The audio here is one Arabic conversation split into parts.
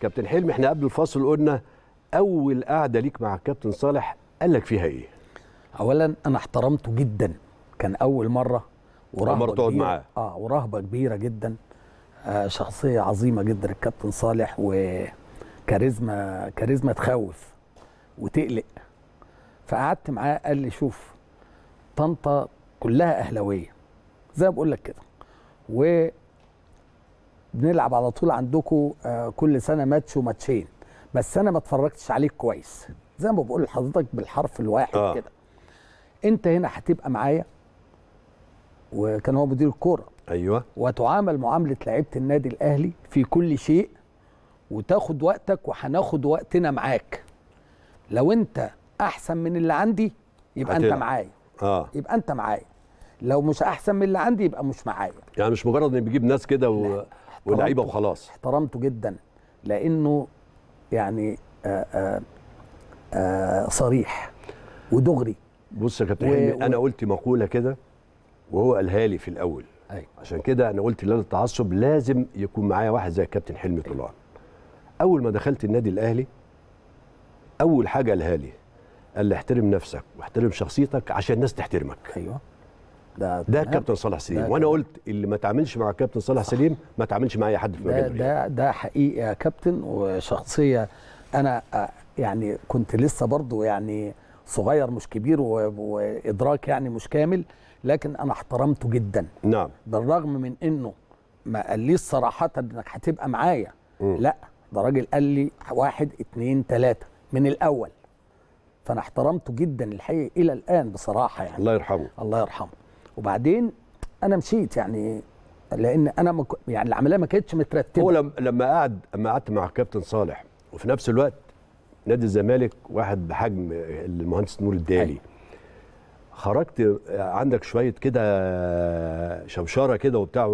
كابتن حلمي احنا قبل الفاصل قلنا اول قعده ليك مع الكابتن صالح قال لك فيها ايه اولا انا احترمته جدا كان اول مره ورهبه تقعد معاه اه ورهبه كبيره جدا آه شخصيه عظيمه جدا الكابتن صالح وكاريزما كاريزما تخوف وتقلق فقعدت معاه قال لي شوف طنطا كلها اهلاويه زي ما بقول لك كده بنلعب على طول عندكم آه، كل سنه ماتش وماتشين بس انا ما اتفرجتش عليك كويس زي ما بقول لحضرتك بالحرف الواحد آه. كده انت هنا هتبقى معايا وكان هو مدير الكوره ايوه وتعامل معامله لعيبه النادي الاهلي في كل شيء وتاخد وقتك وهناخد وقتنا معاك لو انت احسن من اللي عندي يبقى هتلع. انت معايا اه يبقى انت معايا لو مش احسن من اللي عندي يبقى مش معايا يعني مش مجرد ان بيجيب ناس كده و... واللعيبه وخلاص احترمته جدا لانه يعني آآ آه، آآ آه، آه، صريح ودغري بص يا كابتن حلمي و... انا قلت مقوله كده وهو قالها لي في الاول أيوة. عشان كده انا قلت لا التعصب لازم يكون معايا واحد زي الكابتن حلمي طلال أيوة. اول ما دخلت النادي الاهلي اول حاجه قالها لي قال لي احترم نفسك واحترم شخصيتك عشان الناس تحترمك ايوه ده ده كابتن صالح سليم وانا قلت اللي ما تعاملش مع كابتن صالح سليم ما تعاملش مع اي حد في مجال ده ده حقيقي يا كابتن وشخصيه انا آه، يعني كنت لسه برضو يعني صغير مش كبير وادراك يعني مش كامل لكن انا احترمته جدا نعم بالرغم من انه ما قاليش صراحه انك هتبقى معايا م. لا ده راجل قال لي واحد اتنين تلاته من الاول فانا احترمته جدا الحقيقه الى الان بصراحه يعني الله يرحمه الله يرحمه وبعدين انا مشيت يعني لان انا مك... يعني العمليه ما كانتش مترتبه هو لما قعد لما قعدت مع كابتن صالح وفي نفس الوقت نادي الزمالك واحد بحجم المهندس نور الدالي أيوة. خرجت عندك شويه كده شوشره كده وبتاع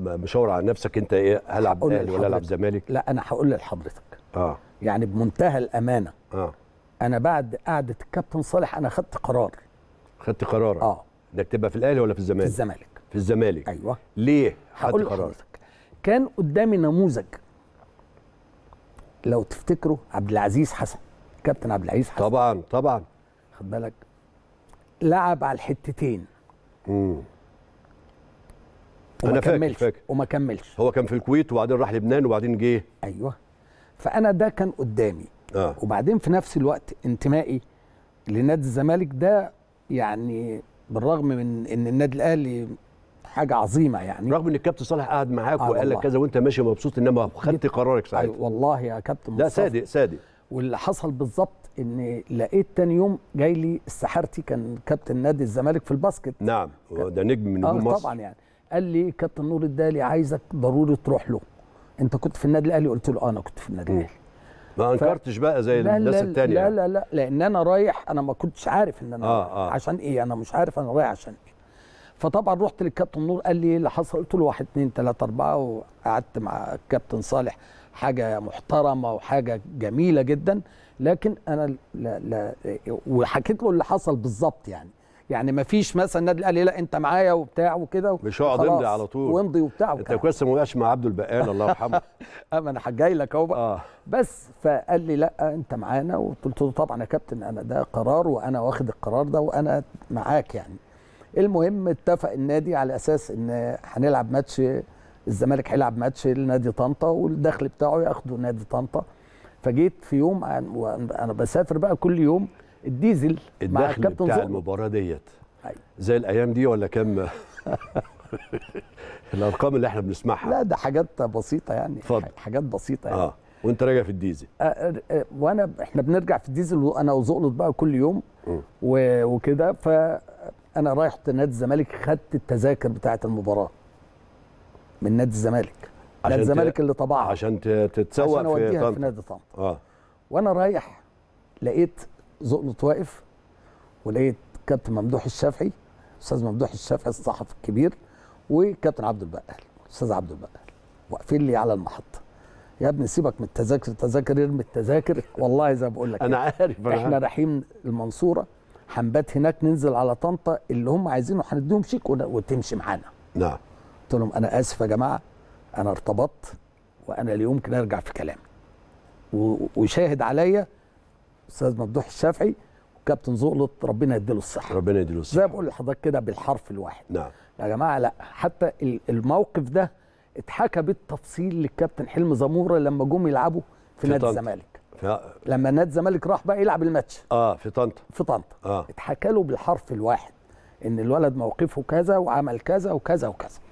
مشاور على نفسك انت ايه هلعب اهلي ولا العب زمالك لا انا هقول لحضرتك اه يعني بمنتهى الامانه اه انا بعد قعده الكابتن صالح انا خدت قرار خدت قرار اه ده تبقى في الاهلي ولا في الزمالك في الزمالك في الزمالك ايوه ليه هقول لحضرتك كان قدامي نموذج لو تفتكروا عبد العزيز حسن كابتن عبد العزيز حسن طبعا طبعا خد بالك لعب على الحتتين امم انا فاكر فاكر وما كملش هو كان في الكويت وبعدين راح لبنان وبعدين جه ايوه فانا ده كان قدامي آه. وبعدين في نفس الوقت انتمائي لنادي الزمالك ده يعني بالرغم من ان النادي الاهلي حاجه عظيمه يعني رغم ان الكابتن صالح قعد معاك آه، وقال لك كذا وانت ماشي مبسوط انما خدت قرارك ساعتها أيوة، والله يا كابتن لا صادق صادق واللي حصل بالظبط ان لقيت تاني يوم جاي لي السحارتي كان كابتن نادي الزمالك في الباسكت نعم ده نجم من نجوم آه مصر طبعا يعني قال لي كابتن نور الدالي عايزك ضروري تروح له انت كنت في النادي الاهلي قلت له اه انا كنت في النادي الاهلي ما انكرتش بقى زي لا الناس الثانيه لا يعني. لا لا لان انا رايح انا ما كنتش عارف ان انا آه آه. عشان ايه انا مش عارف انا رايح عشان ايه فطبعا رحت للكابتن نور قال لي إيه اللي حصل قلت له 1 2 3 4 وقعدت مع الكابتن صالح حاجه محترمه وحاجه جميله جدا لكن انا لا لا وحكيت له اللي حصل بالظبط يعني يعني ما فيش مثلا النادي الاهلي لا انت معايا وبتاع وكده مش هقعد امضي على طول وامضي وبتاع انت كويس ما وقعش مع عبده البقال الله يرحمه اما آه، انا جاي لك اهو بقى آه. بس فقال لي لا انت معانا وقلت له طبعا يا كابتن انا ده قرار وانا واخد القرار ده وانا معاك يعني المهم اتفق النادي على اساس ان هنلعب ماتش الزمالك هيلعب ماتش لنادي طنطا والدخل بتاعه ياخده نادي طنطا فجيت في يوم وانا بسافر بقى كل يوم الديزل مع الدخل الكابتن بتاع المباراه ديت زي الايام دي ولا كام الارقام اللي احنا بنسمعها لا ده حاجات بسيطه يعني فضل. حاجات بسيطه يعني آه. وانت راجع في الديزل آه آه وانا احنا بنرجع في الديزل وانا وزقلط بقى كل يوم وكده فانا رايح نادي الزمالك خدت التذاكر بتاعه المباراه من نادي الزمالك نادي الزمالك اللي طبعها عشان تتسوق عشان في, في نادي طنطا اه وانا رايح لقيت زقلط واقف ولقيت كابتن ممدوح الشافعي استاذ ممدوح الشافعي الصحفي الكبير وكابتن عبد البقال استاذ عبد البقال واقفين لي على المحطه يا ابني سيبك من التذاكر التذاكر ارمي التذاكر والله زي ما بقول لك انا عارف احنا رايحين المنصوره هنبات هناك ننزل على طنطا اللي هم عايزينه هنديهم شيك وتمشي معانا نعم قلت لهم انا اسف يا جماعه انا ارتبطت وانا لا يمكن ارجع في كلامي وشاهد عليا الاستاذ ممدوح الشافعي وكابتن زقلط ربنا يديله الصحه ربنا يديله الصحه زي ما بقول لحضرتك كده بالحرف الواحد نعم يا جماعه لا حتى الموقف ده اتحكى بالتفصيل للكابتن حلمي زموره لما جم يلعبوا في, في نادي الزمالك في... لما نادي الزمالك راح بقى يلعب الماتش اه في طنطا في طنطا آه. اتحكى له بالحرف الواحد ان الولد موقفه كذا وعمل كذا وكذا وكذا